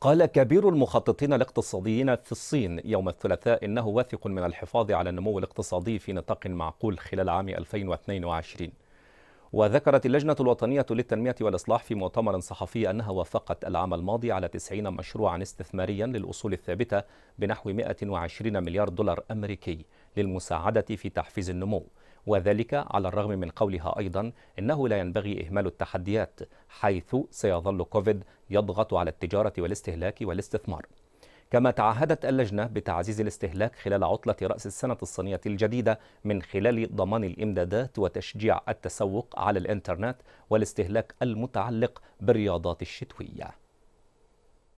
قال كبير المخططين الاقتصاديين في الصين يوم الثلاثاء انه واثق من الحفاظ على النمو الاقتصادي في نطاق معقول خلال عام 2022 وذكرت اللجنة الوطنية للتنمية والإصلاح في مؤتمر صحفي أنها وافقت العام الماضي على 90 مشروعا استثماريا للأصول الثابتة بنحو 120 مليار دولار أمريكي للمساعدة في تحفيز النمو وذلك على الرغم من قولها أيضا إنه لا ينبغي إهمال التحديات حيث سيظل كوفيد يضغط على التجارة والاستهلاك والاستثمار كما تعهدت اللجنة بتعزيز الاستهلاك خلال عطلة رأس السنة الصينية الجديدة من خلال ضمان الإمدادات وتشجيع التسوق على الإنترنت والاستهلاك المتعلق بالرياضات الشتوية